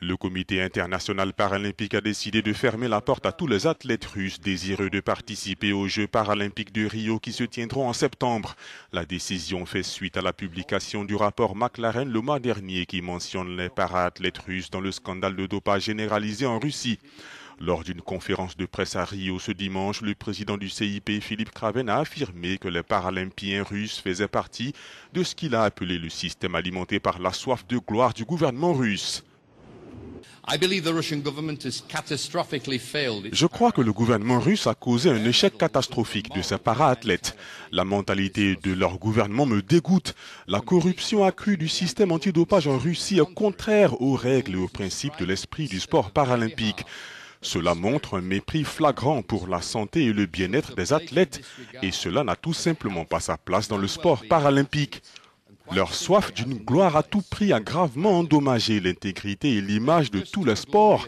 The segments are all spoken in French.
Le comité international paralympique a décidé de fermer la porte à tous les athlètes russes désireux de participer aux Jeux paralympiques de Rio qui se tiendront en septembre. La décision fait suite à la publication du rapport McLaren le mois dernier qui mentionne les para russes dans le scandale de dopage généralisé en Russie. Lors d'une conférence de presse à Rio ce dimanche, le président du CIP, Philippe Craven, a affirmé que les Paralympiens russes faisaient partie de ce qu'il a appelé le système alimenté par la soif de gloire du gouvernement russe. Je crois que le gouvernement russe a causé un échec catastrophique de ses para-athlètes. La mentalité de leur gouvernement me dégoûte. La corruption accrue du système antidopage en Russie est contraire aux règles et aux principes de l'esprit du sport paralympique. Cela montre un mépris flagrant pour la santé et le bien-être des athlètes et cela n'a tout simplement pas sa place dans le sport paralympique. Leur soif d'une gloire à tout prix a gravement endommagé l'intégrité et l'image de tout le sport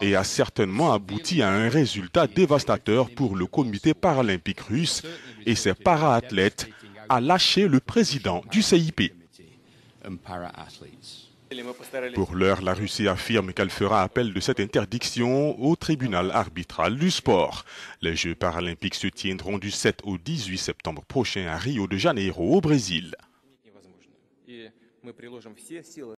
et a certainement abouti à un résultat dévastateur pour le comité paralympique russe et ses para-athlètes, a lâché le président du CIP. Pour l'heure, la Russie affirme qu'elle fera appel de cette interdiction au tribunal arbitral du sport. Les Jeux paralympiques se tiendront du 7 au 18 septembre prochain à Rio de Janeiro au Brésil.